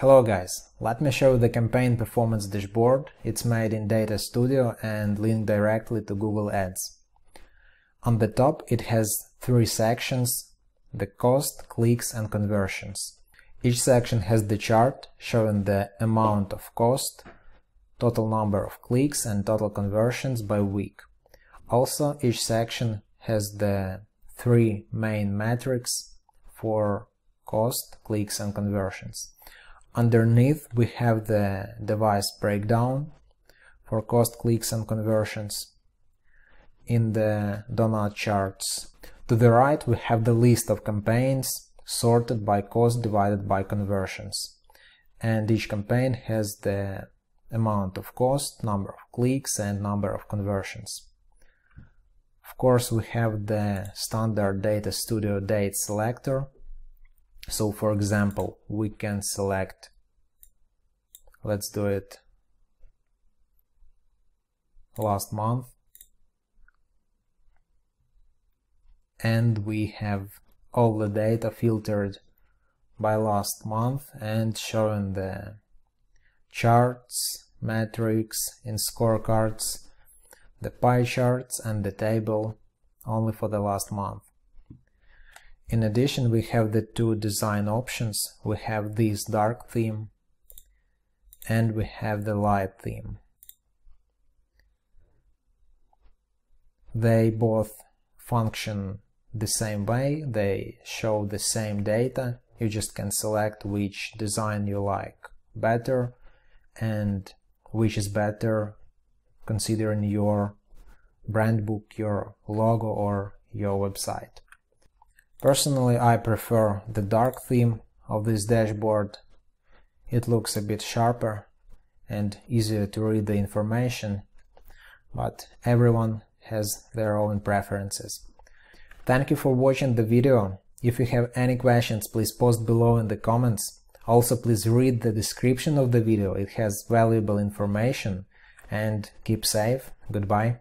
Hello guys, let me show the campaign performance dashboard. It's made in Data Studio and linked directly to Google Ads. On the top it has three sections, the cost, clicks and conversions. Each section has the chart showing the amount of cost, total number of clicks and total conversions by week. Also each section has the three main metrics for cost, clicks and conversions. Underneath we have the device breakdown for cost clicks and conversions in the donut charts. To the right we have the list of campaigns sorted by cost divided by conversions. And each campaign has the amount of cost, number of clicks and number of conversions. Of course we have the standard Data Studio date selector so for example, we can select, let's do it last month. And we have all the data filtered by last month and showing the charts, metrics and scorecards, the pie charts and the table only for the last month. In addition, we have the two design options. We have this dark theme and we have the light theme. They both function the same way, they show the same data. You just can select which design you like better and which is better considering your brand book, your logo or your website. Personally, I prefer the dark theme of this dashboard. It looks a bit sharper and easier to read the information, but everyone has their own preferences. Thank you for watching the video. If you have any questions, please post below in the comments. Also, please read the description of the video. It has valuable information. And keep safe. Goodbye.